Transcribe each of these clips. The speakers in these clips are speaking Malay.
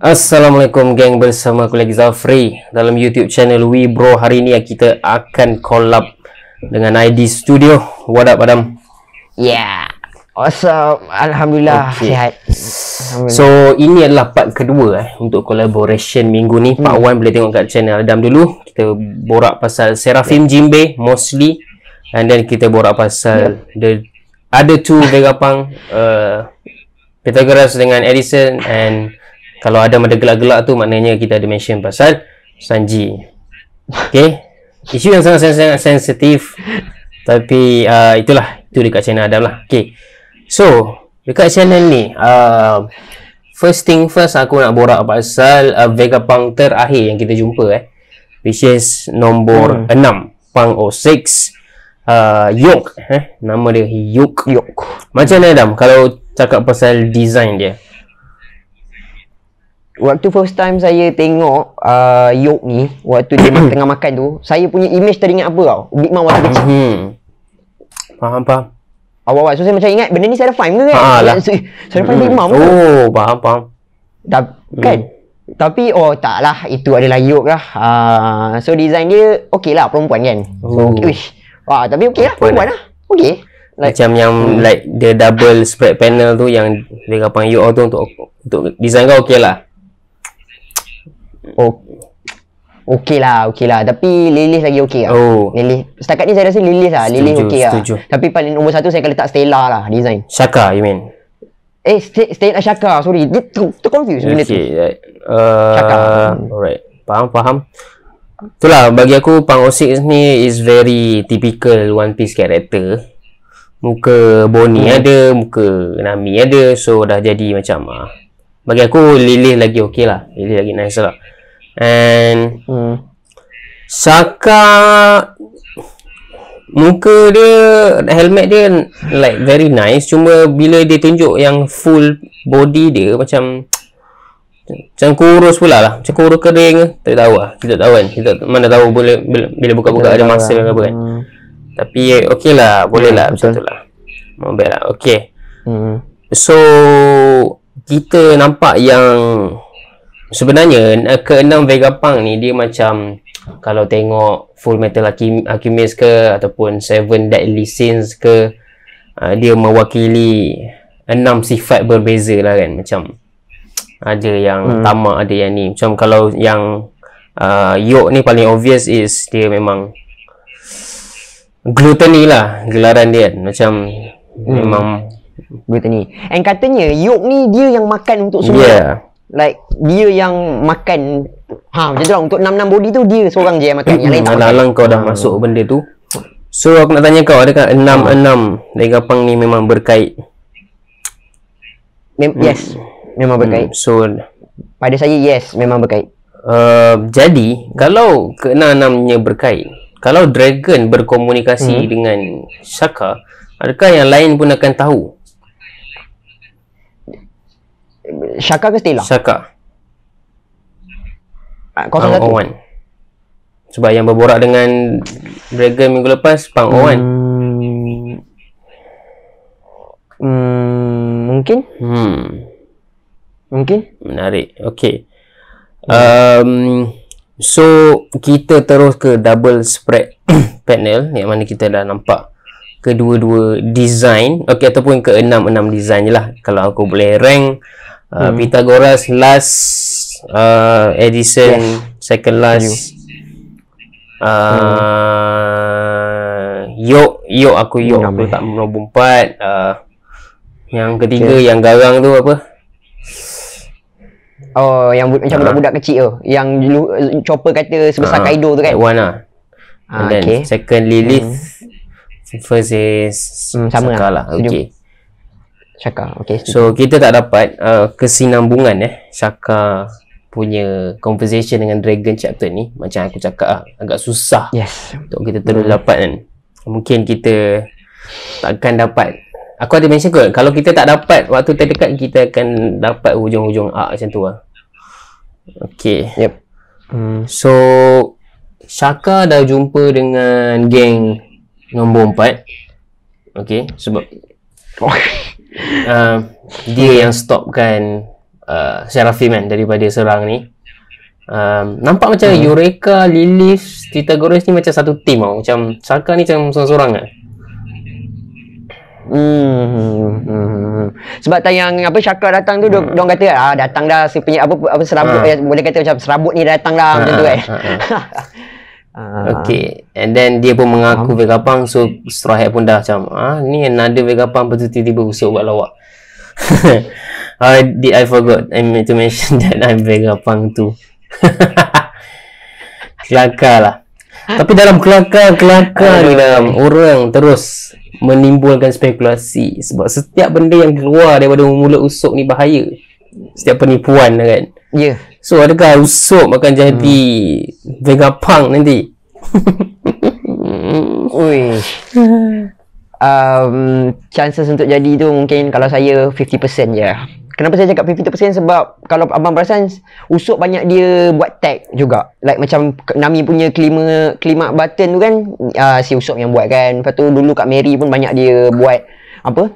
Assalamualaikum geng bersama aku lagi Zafri Dalam YouTube channel Webro hari ni ya, kita akan collab dengan ID Studio What up Adam? Yeah Awesome Alhamdulillah okay. sihat Alhamdulillah. So ini adalah part kedua eh, untuk collaboration minggu ni Part 1 hmm. boleh tengok kat channel Adam dulu Kita borak pasal Seraphim yeah. Jimbe mostly And then kita borak pasal yeah. The other two Vegapunk uh, Pythagoras dengan Edison and kalau ada ada gelak-gelak tu maknanya kita ada mention pasal Sanji Okay isu yang sangat-sangat sensitif tapi uh, itulah itu dekat channel Adam lah Okay so dekat channel ni uh, first thing first aku nak borak pasal uh, Vegapunk terakhir yang kita jumpa eh which is nombor hmm. Pang O 06 uh, Yoke eh? nama dia Yoke macam ni Adam kalau cakap pasal design dia Waktu first time saya tengok uh, Yoke ni Waktu dia tengah makan tu Saya punya image teringat apa tau Big Mom waktu kecil hmm. Faham faham Awal-awal So saya macam ingat Benda ni saya refine ke kan Haa ah, lah Saya refine hmm. Big Mom Oh kan? faham faham da- hmm. Kan hmm. Tapi oh tak lah Itu adalah Yoke lah uh, So design dia Okay lah perempuan kan So oh. okay Wish Wah tapi okay lah perempuan lah, lah. Okay Like, macam yang hmm. like the double spread panel tu yang dengan pang UO tu untuk untuk design kau okey lah Oh. Okey lah, okey lah. Tapi Lilith lagi okey lah. Oh. Lilith. Setakat ni saya rasa Lilith lah. Lilith okey lah. Setuju. Tapi paling nombor satu saya akan letak Stella lah design. Shaka you mean? Eh, Stella stay, stay Shaka. Sorry. Dia ter, ter confused okay. benda tu. Uh, Shaka. Alright. Faham, faham. Itulah bagi aku Pang Osix ni is very typical One Piece character. Muka Bonnie hmm. ada, muka Nami ada. So dah jadi macam ah. Bagi aku Lilith lagi okey lah. Lilith lagi nice lah. And hmm. Saka Muka dia Helmet dia Like very nice Cuma bila dia tunjuk yang full body dia Macam Macam kurus pula lah Macam kurus kering Tak tahu lah Kita tak tahu kan Kita mana tahu boleh Bila, bila buka-buka ada masa lah. apa kan hmm. Tapi eh, okey lah Boleh hmm, lah Macam tu lah Mobile lah Okay hmm. So Kita nampak yang sebenarnya eh, keenam Vegapunk ni dia macam kalau tengok Full Metal Alchemist ke ataupun Seven Deadly Sins ke uh, dia mewakili enam sifat berbeza lah kan macam ada yang hmm. tamak ada yang ni macam kalau yang uh, ah, Yok ni paling obvious is dia memang gluttony lah gelaran dia kan. macam hmm. memang gluttony and katanya Yok ni dia yang makan untuk semua yeah like dia yang makan ha macam tu lah untuk 6-6 body tu dia seorang je yang makan yang lain tak makan alang kau dah masuk benda tu so aku nak tanya kau adakah 6-6 dari Gapang ni memang berkait Mem- hmm. yes memang hmm, berkait hmm. so pada saya yes memang berkait uh, jadi kalau ke 6 nya berkait kalau dragon berkomunikasi hmm. dengan Shaka adakah yang lain pun akan tahu Shaka ke Stella? Shaka. Ah, kau Pang Owen. Sebab yang berborak dengan Dragon minggu lepas Pang hmm. Owen. Hmm. hmm. mungkin? Hmm. Mungkin? Menarik. Okey. Um, so kita terus ke double spread panel yang mana kita dah nampak kedua-dua design okey ataupun ke enam-enam design je lah kalau aku boleh rank uh, hmm. Pythagoras last uh, Edison yes. second last you. Uh, hmm. Yo Yo aku Yo aku tak nombor empat uh, yang ketiga okay. yang garang tu apa Oh yang bu- macam uh. budak-budak kecil tu yang dulu chopper kata sebesar ha. Kaido tu kan Iwan lah ha, And then okay. second Lilith hmm. first is hmm, sama Sakala. lah, lah. Sejum. okay. Shaka. Okay. So kita tak dapat uh, kesinambungan eh Shaka punya conversation dengan Dragon chapter ni macam aku cakap ah agak susah. Yes. Untuk kita terus hmm. dapat kan. Mungkin kita takkan dapat Aku ada mention kot Kalau kita tak dapat Waktu terdekat Kita akan dapat Hujung-hujung A ah, Macam tu lah Okay Yep hmm. So Shaka dah jumpa Dengan Geng Nombor 4 Okay Sebab uh, dia yang stopkan uh, Serafim kan daripada serang ni um, nampak macam hmm. Eureka, Lilith, Twitter Goros ni macam satu team tau macam Saka ni macam sorang-sorang kan Hmm, hmm, hmm. hmm. Sebab yang apa Syaka datang tu hmm. dong kata ah datang dah si penyi, apa apa serabut hmm. boleh kata macam serabut ni datang dah hmm. macam tu kan. Eh. Hmm. Ah. Okay And then dia pun mengaku um, Vegapunk So Strahat pun dah macam ah, Ni another Vegapunk Lepas tu tiba-tiba usut buat lawak I, did I forgot I meant to mention that I'm Vegapunk too Kelakar lah Tapi dalam kelakar-kelakar ni dalam Orang terus Menimbulkan spekulasi Sebab setiap benda yang keluar Daripada mulut usuk ni bahaya Setiap penipuan lah kan Ya yeah. So adakah usuk, akan jadi hmm. pang nanti? Uish. Um, chances untuk jadi tu mungkin kalau saya 50% je Kenapa saya cakap 50% sebab kalau abang perasan usuk banyak dia buat tag juga Like macam Nami punya klima, klima button tu kan uh, Si usuk yang buat kan Lepas tu dulu kat Mary pun banyak dia buat apa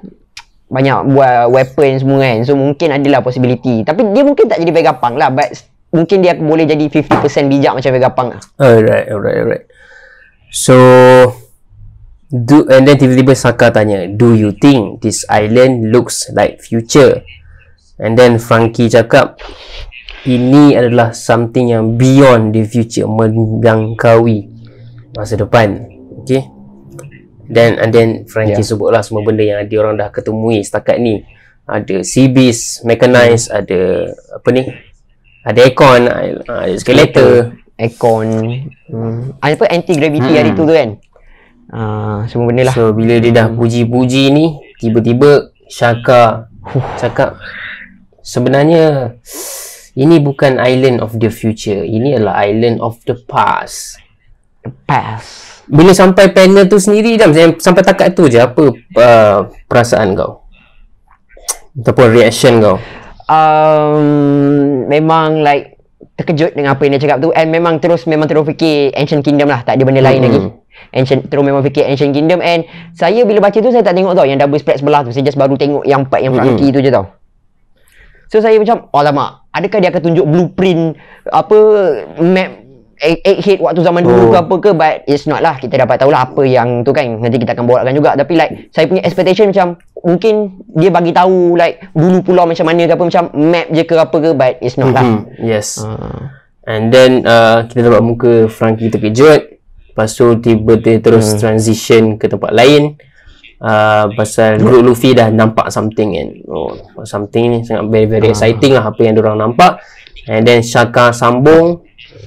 banyak buat weapon semua kan so mungkin adalah possibility tapi dia mungkin tak jadi Vega Vegapunk lah but mungkin dia boleh jadi 50% bijak macam Vegapunk lah alright alright alright so do and then tiba-tiba Saka tanya do you think this island looks like future and then Frankie cakap ini adalah something yang beyond the future menjangkaui masa depan okay dan and then Frankie yeah. sebutlah semua yeah. benda yang dia orang dah ketemui setakat ni ada CBs mechanized yeah. Hmm. ada apa ni ada aircon ah, ah, ada skeleton aircon hmm. apa anti gravity hmm. hari tu tu kan uh, semua benda lah so bila dia dah puji-puji ni tiba-tiba Shaka huh. cakap sebenarnya ini bukan island of the future ini adalah island of the past the past bila sampai panel tu sendiri jam sampai takat tu je apa uh, perasaan kau ataupun reaction kau um, memang like terkejut dengan apa yang dia cakap tu and memang terus memang terus fikir ancient kingdom lah tak ada benda lain mm-hmm. lagi hmm. ancient terus memang fikir ancient kingdom and saya bila baca tu saya tak tengok tau yang double spread sebelah tu saya just baru tengok yang part yang mm-hmm. tu je tau so saya macam alamak adakah dia akan tunjuk blueprint apa map 8 hit waktu zaman dulu ke oh. apa ke but it's not lah kita dapat tahulah apa yang tu kan nanti kita akan borakkan juga tapi like saya punya expectation macam mungkin dia bagi tahu like dulu pulau macam mana ke apa macam map je ke apa ke but it's not lah. mm-hmm. lah yes uh. and then uh, kita dapat muka Frankie terkejut lepas tu tiba tiba terus hmm. transition ke tempat lain uh, pasal group ya. Luffy dah nampak something kan oh something ni sangat very very uh. exciting lah apa yang orang nampak and then Shaka sambung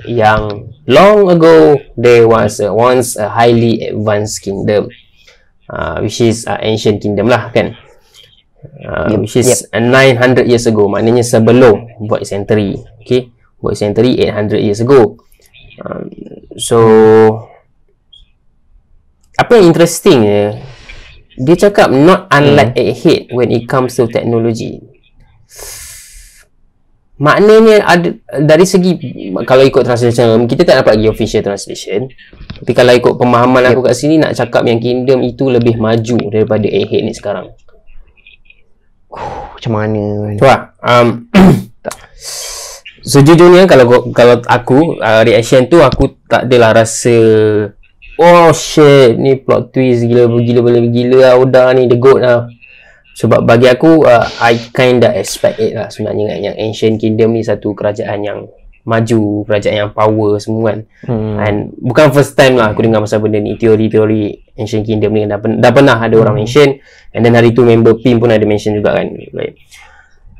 yang long ago there was a, once a highly advanced kingdom uh, which is uh, ancient kingdom lah kan uh, yep. which is yep. 900 years ago maknanya sebelum buat century okay buat century 800 years ago um, so apa yang interesting ya dia cakap not unlike hmm. ahead when it comes to technology maknanya ada dari segi kalau ikut translation kita tak dapat lagi official translation tapi kalau ikut pemahaman aku kat sini nak cakap yang kingdom itu lebih maju daripada ahead ni sekarang macam mana cuba um, sejujurnya kalau kalau aku uh, reaction tu aku tak adalah rasa oh shit ni plot twist gila gila gila gila, gila, gila, gila, gila, gila, gila, gila, gila, gila, gila, gila, gila, gila, sebab bagi aku uh, I kinda expect it lah sebenarnya kan yang ancient kingdom ni satu kerajaan yang maju kerajaan yang power semua kan hmm. and bukan first time lah aku dengar pasal benda ni teori-teori ancient kingdom ni kan, dah, dah pernah ada hmm. orang mention and then hari tu member pin pun ada mention juga kan right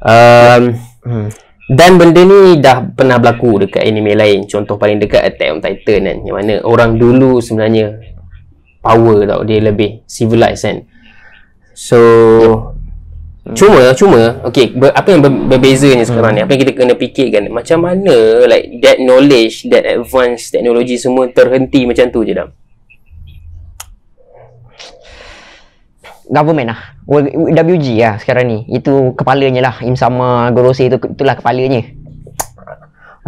um hmm. dan benda ni dah pernah berlaku dekat anime lain contoh paling dekat attack on titan kan yang mana orang dulu sebenarnya power tau dia lebih civilized kan hmm. So Cuma cuma okay. ber, apa yang ber, ni hmm. sekarang hmm. ni apa yang kita kena fikirkan macam mana like that knowledge that advanced technology semua terhenti macam tu je dah government lah WG lah sekarang ni itu kepalanya lah im sama gorose itu itulah kepalanya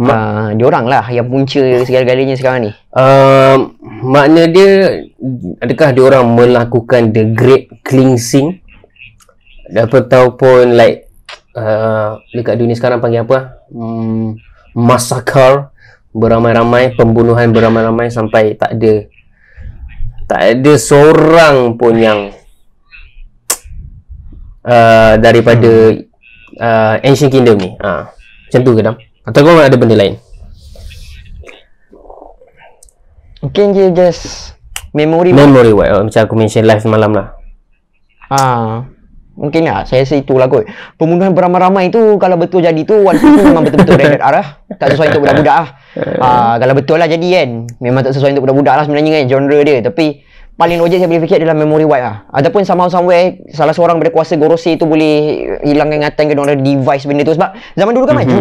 Ma- uh, ah, dia orang lah yang punca segala-galanya sekarang ni. Uh, makna dia adakah dia orang melakukan the great cleansing dapat pun like uh, dekat dunia sekarang panggil apa? Hmm, massacre beramai-ramai pembunuhan beramai-ramai sampai tak ada tak ada seorang pun yang uh, daripada uh, ancient kingdom ni. Ha. Uh, macam tu ke dah? Atau kau ada benda lain? Mungkin dia just memory memory buat. Buat. Oh, macam aku mention live semalam lah. Ah. Mungkin lah Saya rasa itulah kot Pembunuhan beramai-ramai tu Kalau betul jadi tu Waktu tu memang betul-betul Rated R lah Tak sesuai untuk budak-budak lah uh, Kalau betul lah jadi kan Memang tak sesuai untuk budak-budak lah Sebenarnya kan Genre dia Tapi Paling logik saya boleh fikir Adalah memory wipe lah Ataupun somehow somewhere Salah seorang berkuasa Gorosei tu boleh Hilangkan ingatan ke Orang device benda tu Sebab zaman dulu kan mhm, maju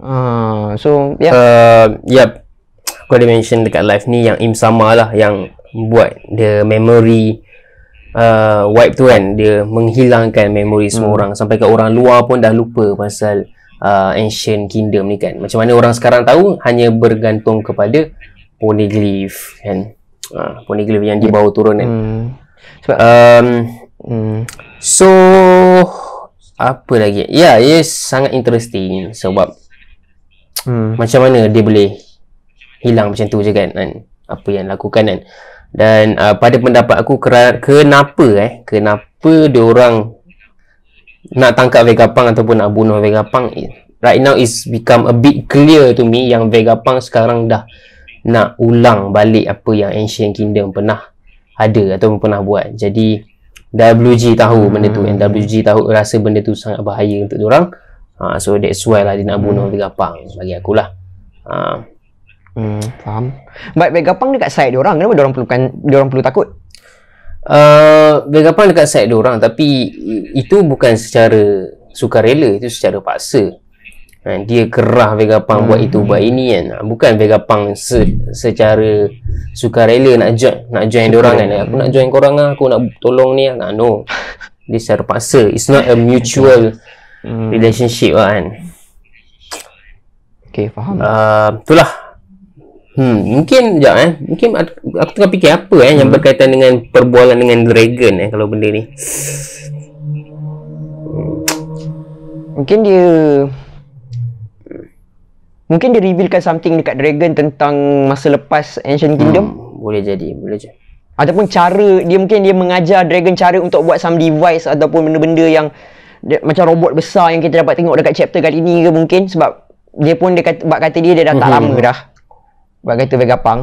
Ah, so yeah. Uh, yep. Kau ada mention dekat live ni yang Imsama lah yang buat the memory uh, wipe tu kan dia menghilangkan memory semua hmm. orang sampai ke orang luar pun dah lupa pasal uh, ancient kingdom ni kan macam mana orang sekarang tahu hanya bergantung kepada poneglyph kan uh, poneglyph yang dibawa turun kan hmm. Sebab, um, hmm. so apa lagi ya yeah, ia sangat interesting sebab hmm. macam mana dia boleh hilang macam tu je kan, kan? apa yang lakukan kan dan uh, pada pendapat aku kenapa eh kenapa dia orang nak tangkap Vegapunk ataupun nak bunuh Vegapunk right now is become a bit clear to me yang Vegapunk sekarang dah nak ulang balik apa yang Ancient Kingdom pernah ada ataupun pernah buat jadi WG tahu benda tu hmm. and WG tahu rasa benda tu sangat bahaya untuk dia orang Ha, so that's why lah dia nak bunuh hmm. Gapang bagi aku lah. Ha. Hmm, faham. Baik Vega Pang dekat side dia orang kenapa dia orang perlukan dia orang perlu takut? Uh, ah, Vega Pang dekat side dia orang tapi itu bukan secara sukarela itu secara paksa. Ha, dia kerah Vega Pang hmm. buat itu hmm. buat ini kan. Ha, bukan Vega Pang se- secara sukarela nak join nak join dia orang kan. Aku nak join korang lah, aku nak tolong ni lah. No. Dia secara paksa. It's not a mutual hmm. relationship lah kan Okay faham uh, Itulah hmm, Mungkin sekejap eh Mungkin aku tengah fikir apa eh hmm. Yang berkaitan dengan perbualan dengan dragon eh Kalau benda ni Mungkin dia Mungkin dia revealkan something dekat dragon Tentang masa lepas ancient kingdom hmm, Boleh jadi Boleh jadi Ataupun cara dia mungkin dia mengajar dragon cara untuk buat some device ataupun benda-benda yang dia, macam robot besar yang kita dapat tengok dekat chapter kali ni ke mungkin sebab dia pun dia kata, kata dia dia dah tak mm-hmm. lama dah bak kata Vegapunk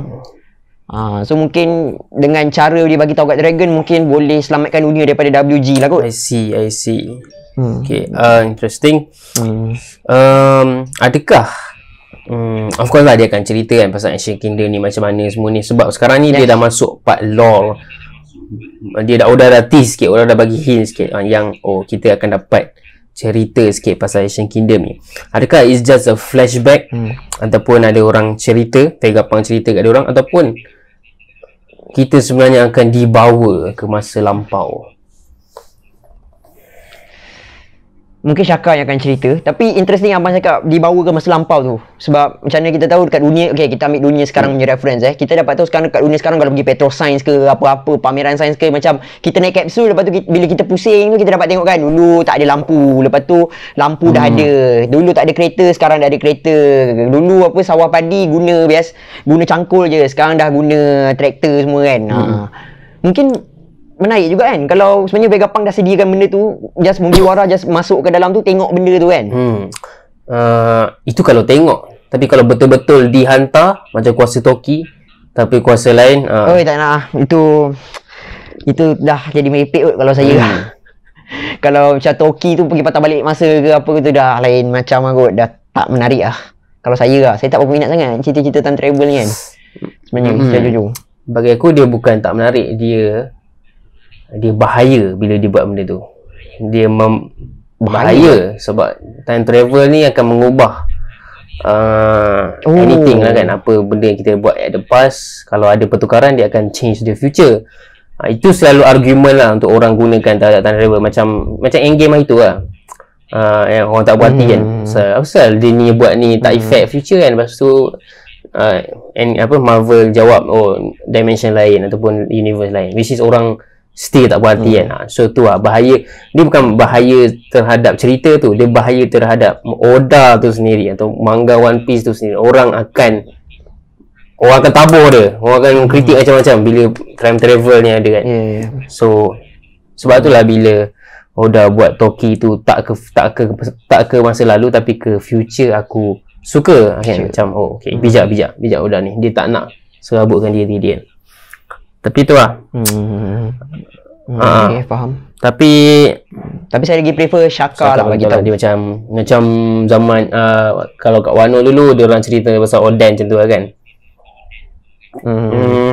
uh, ah, so mungkin dengan cara dia bagi tahu kat dragon mungkin boleh selamatkan dunia daripada WG lah kot I see I see hmm. okay uh, interesting hmm. um, adakah Hmm, of course lah dia akan cerita kan pasal Ancient Kingdom ni macam mana semua ni sebab sekarang ni yes. dia dah masuk part lore dia dah udah dah tease sikit orang dah bagi hint sikit uh, yang oh kita akan dapat cerita sikit pasal Asian Kingdom ni adakah it's just a flashback hmm. ataupun ada orang cerita pegapang cerita kat orang ataupun kita sebenarnya akan dibawa ke masa lampau Mungkin Syaka yang akan cerita Tapi interesting Abang cakap Dibawa ke masa lampau tu Sebab macam mana kita tahu Dekat dunia Okay kita ambil dunia sekarang punya reference eh Kita dapat tahu sekarang Dekat dunia sekarang Kalau pergi science ke Apa-apa Pameran science ke Macam kita naik kapsul Lepas tu kita, bila kita pusing tu Kita dapat tengok kan Dulu tak ada lampu Lepas tu Lampu hmm. dah ada Dulu tak ada kereta Sekarang dah ada kereta Dulu apa Sawah padi guna bias Guna cangkul je Sekarang dah guna Traktor semua kan ha. hmm. ha. Mungkin menarik juga kan kalau sebenarnya Vega Pang dah sediakan benda tu just mugiwara just masuk ke dalam tu tengok benda tu kan hmm. Uh, itu kalau tengok tapi kalau betul-betul dihantar macam kuasa Toki tapi kuasa lain uh. oi tak nak itu itu dah jadi merepek kot kalau saya hmm. kalau macam Toki tu pergi patah balik masa ke apa tu dah lain macam lah kot dah tak menarik lah kalau saya lah saya tak berapa minat sangat cerita-cerita tentang travel ni kan sebenarnya hmm. jujur bagi aku dia bukan tak menarik dia dia bahaya bila dia buat benda tu dia mem- bahaya. bahaya sebab time travel ni akan mengubah uh, oh. anything lah kan apa benda yang kita buat at the past kalau ada pertukaran dia akan change the future uh, itu selalu argument lah untuk orang gunakan time travel macam macam game lah itu lah uh, yang orang tak berhati kan. hmm. kan pasal dia ni buat ni tak hmm. effect future kan lepas tu uh, and apa Marvel jawab oh dimension lain ataupun universe lain which is orang stay tak berhenti hmm. kan ah, so tu lah bahaya ni bukan bahaya terhadap cerita tu dia bahaya terhadap Oda tu sendiri atau manga One Piece tu sendiri orang akan orang akan tabur dia orang akan hmm. kritik macam-macam bila time travel ni ada kan yeah, yeah. so sebab tu lah bila Oda buat Toki tu tak ke tak ke tak ke masa lalu tapi ke future aku suka kan macam oh okay. Hmm. bijak bijak bijak Oda ni dia tak nak serabutkan dia dia kan. Tapi tu lah. Hmm. Hmm. Ah. Okay, faham. Tapi tapi saya lagi prefer Shaka, Shaka lah bagi tahu. Dia macam macam zaman uh, kalau kat Wano dulu dia orang cerita pasal Odin macam tu lah kan. Hmm. hmm.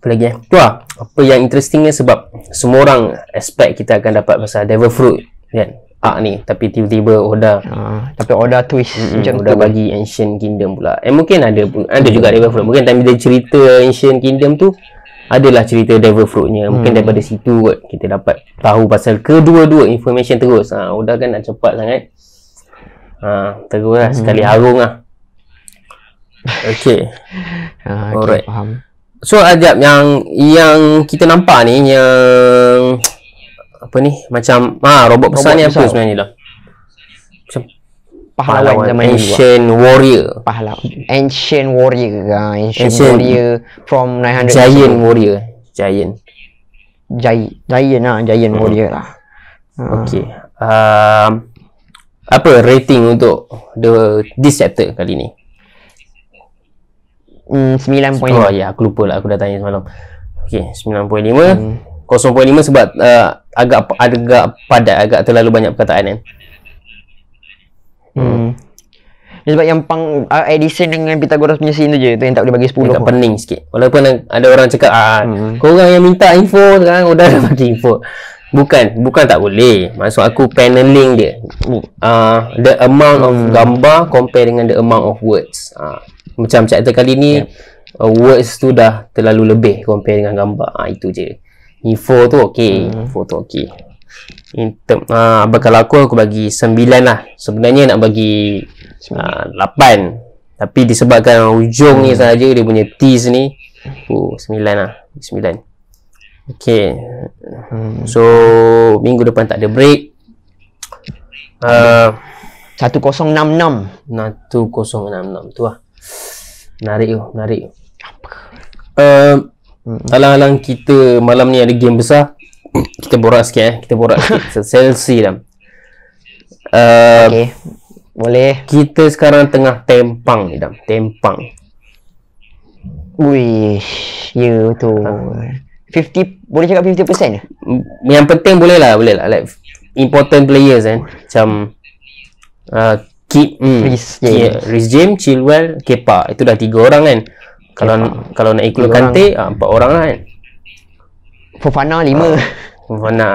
Apa lagi eh? Tu lah. Apa yang interestingnya sebab semua orang expect kita akan dapat pasal Devil Fruit kan arc ni tapi tiba-tiba Oda ha, uh, tapi Oda twist mm-hmm. macam Oda tu bagi eh. Ancient Kingdom pula and eh, mungkin ada ada juga Devil Fruit mungkin time dia cerita Ancient Kingdom tu adalah cerita Devil Fruitnya mungkin hmm. daripada situ kot kita dapat tahu pasal kedua-dua information terus ha, Oda kan nak cepat sangat ha, terus lah hmm. sekali harung lah okey uh, Alright faham. So Ajab yang Yang kita nampak ni Yang apa ni macam ah ha, robot besar robot ni besar. apa sebenarnya dah macam pahlawan, pahlawan zaman ancient juga. warrior pahlawan ancient warrior ha, ancient, ancient, warrior from 900 giant warrior giant Jai, Jai ya nak giant hmm. warrior lah ah. Okey. Um, apa rating untuk the this chapter kali ni? Hmm sembilan. Oh ya, aku lupa lah aku dah tanya semalam. Okay sembilan. 0.5 sebab uh, agak agak agak padat agak terlalu banyak perkataan kan. Hmm. Ya, sebab yang pang uh, Edison dengan Pythagoras punya scene tu je tu yang tak boleh bagi 10. Agak pun. pening sikit. Walaupun ada orang cakap ah hmm. korang yang minta info kan udah oh, dah bagi info. Bukan, bukan tak boleh. Maksud aku paneling dia. Uh, the amount of hmm. gambar compare dengan the amount of words. Uh, macam chapter kali ni yeah. uh, words tu dah terlalu lebih compare dengan gambar. Ah uh, itu je info tu okey hmm. info tu okey Term, aa, ah, kalau aku aku bagi sembilan lah sebenarnya nak bagi ah, lapan, 8 tapi disebabkan ujung hmm. ni sahaja dia punya tease ni. oh, sembilan lah sembilan. ok hmm. so minggu depan tak ada break ah, Satu kosong enam enam, tu lah menarik tu menarik apa uh, Alang-alang kita malam ni ada game besar. Kita borak sikit eh. Kita borak sikit. Chelsea dah. Uh, ehm, okay. Boleh. Kita sekarang tengah tempang ni dah. Tempang. Wih. Ya yeah, betul. 50 boleh cakap 50% je. Mm, yang penting boleh lah, boleh lah. Like important players kan. Macam uh, Keep, mm, Chris, yeah, yeah. Chris James, Chilwell, Kepa. Itu dah tiga orang kan. Kalau yeah. kalau nak ikut kante ah, empat orang lah kan. Fofana ah, lima. Fofana.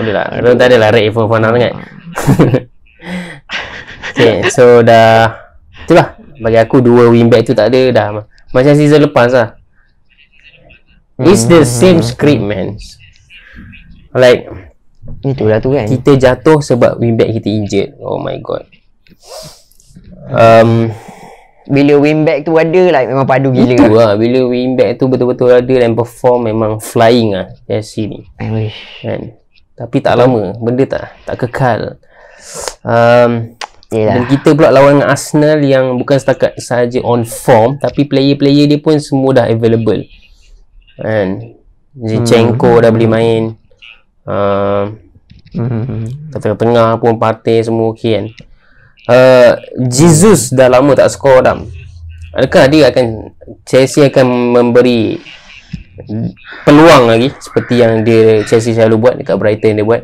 Boleh lah. Kalau tak ada lah rate Fofana sangat. Ah. okay, so dah itulah bagi aku dua wingback tu tak ada dah. Macam season lepas lah. It's the hmm. same script man. Like itu itulah tu kan. Kita jatuh sebab wingback kita injet. Oh my god. Um, bila wingback tu ada lah memang padu gila itu lah bila wingback tu betul-betul ada dan perform memang flying lah PSC ni I kan tapi tak lama benda tak tak kekal um, Yelah. dan kita pula lawan dengan Arsenal yang bukan setakat saja on form tapi player-player dia pun semua dah available kan Zinchenko hmm. dah boleh main um, hmm. tengah-tengah pun partai semua okey kan uh, Jesus dah lama tak skor Adam adakah dia akan Chelsea akan memberi peluang lagi seperti yang dia Chelsea selalu buat dekat Brighton dia buat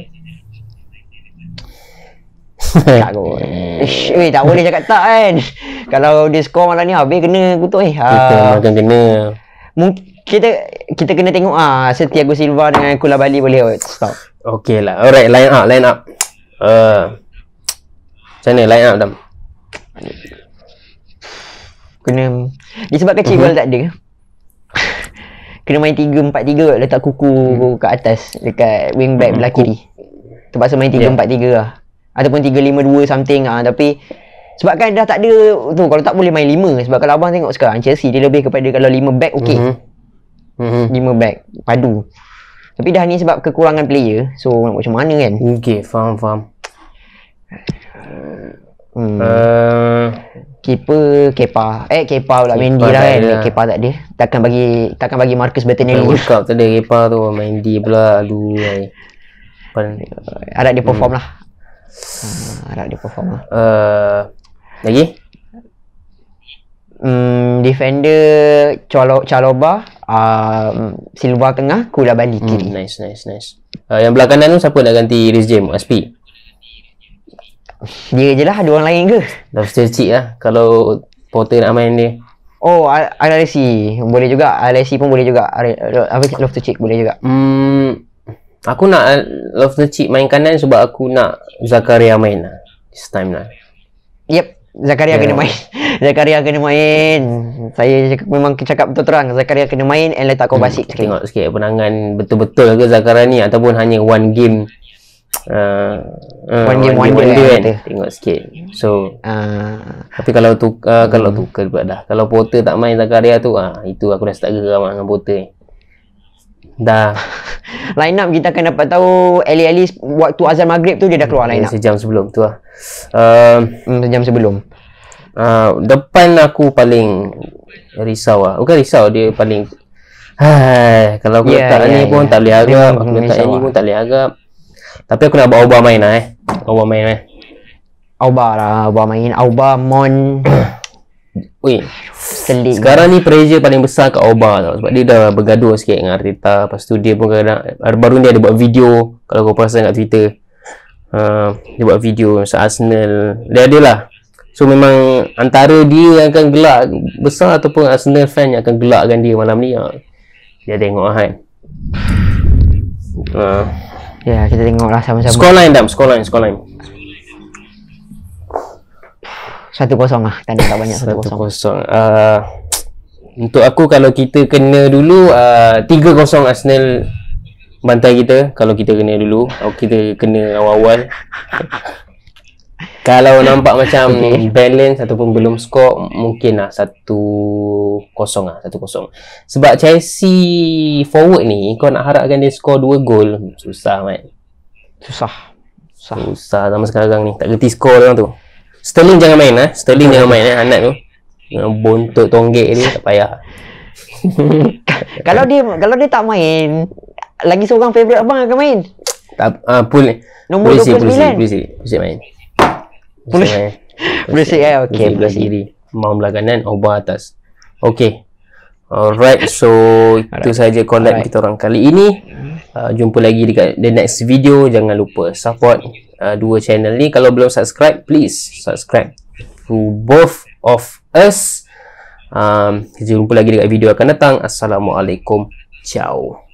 tak boleh eh, tak boleh cakap tak kan kalau dia skor malam ni habis kena kutuk eh kita ah. kena mungkin kita kita kena tengok ah uh, Santiago Silva dengan Kula Bali boleh stop okeylah alright line up line up uh, macam mana line up dalam Kena Disebabkan cikgu uh-huh. Mhm. tak ada Kena main 3-4-3 Letak kuku hmm. kat atas Dekat wing back mhm. belah kiri Terpaksa main 3-4-3 yeah. lah Ataupun 3-5-2 something lah. Tapi sebab kan dah tak ada tu kalau tak boleh main 5 sebab kalau abang tengok sekarang Chelsea dia lebih kepada kalau 5 back okey. Mhm. Mm 5 back padu. Tapi dah ni sebab kekurangan player. So macam mana kan? Okey, faham faham. Hmm. Uh, keeper Kepa. Eh Kepa pula Mendy lah kan. Lah. Kepa tak ada. Takkan bagi takkan bagi Marcus Bertinelli. World Cup tak ada Kepa tu. Mendy pula aduh. Ay. Harap dia perform hmm. lah. Hmm, harap dia perform lah. Uh, lagi? Hmm, defender Chalo caloba, uh, um, Silva tengah, kuda Bali kiri. Hmm, nice nice nice. Uh, yang belakang kanan tu siapa nak ganti Riz Aspi? SP. Dia je lah Ada orang lain ke Love strategic lah Kalau Porter nak main dia Oh RLC Boleh juga RLC pun boleh juga Apa Love to cheek boleh juga Hmm Aku nak Love to cheek main kanan Sebab aku nak Zakaria main lah This time lah Yep Zakaria yeah. kena main Zakaria kena main Saya cakap, memang cakap betul terang Zakaria kena main And letak kau basik hmm, sikit Tengok sikit penangan Betul-betul ke Zakaria ni Ataupun hanya one game Uh, uh, one game one game, game, game kan. dia tengok sikit so uh, tapi kalau tu uh, kalau tu buat dah kalau porter tak main Zakaria tu ah uh, itu aku dah start geram lah dengan porter ni dah line up kita akan dapat tahu Ali Ali waktu azan maghrib tu dia dah keluar hmm, line eh, up sejam sebelum tu ah uh, sejam sebelum uh, depan aku paling risau ah bukan risau dia paling Hai, kalau aku yeah, letak yeah, ni yeah, pun yeah. tak boleh harap, aku letak ni lah. pun tak boleh harap. Tapi aku nak buat Auba main lah eh. Auba main eh. Auba lah, Auba main. Auba, Mon. Weh. Selit. Sekarang ni pressure paling besar kat Auba tau. Sebab dia dah bergaduh sikit dengan Arteta. Lepas tu dia pun kadang, baru ni ada buat video. Kalau kau perasan kat Twitter. Uh, dia buat video macam Arsenal. Dia ada lah. So memang antara dia yang akan gelak besar ataupun Arsenal fan yang akan gelakkan dia malam ni. Ha. Dia tengok lah kan. Ah. Ya, yeah, kita tengoklah sama-sama. Score line dam, score line, score line. 1-0 lah Tak ada tak banyak 1-0 uh, ah, Untuk aku Kalau kita kena dulu uh, ah, 3-0 Arsenal Bantai kita Kalau kita kena dulu Kita kena awal-awal kalau nampak macam balance ataupun belum skor mungkin lah satu kosong lah satu kosong sebab Chelsea forward ni kau nak harapkan dia skor dua gol hmm, susah mai susah. susah susah sama sekarang ni tak reti skor orang tu Sterling jangan main lah Sterling jangan main lah eh, anak tu bontot tonggek dia tak payah kalau dia kalau dia tak main lagi seorang favourite abang akan main tak, uh, ah, pul- nombor pulisi, 29 pulisi, pulisi, pulisi main boleh. Boleh sih eh. Okey, belah kiri. Mau belah kanan, ubah atas. Okey. Alright, so Alright. itu saja collab kita orang kali ini. Uh, jumpa lagi dekat the next video. Jangan lupa support uh, dua channel ni. Kalau belum subscribe, please subscribe to both of us. Um, jumpa lagi dekat video akan datang. Assalamualaikum. Ciao.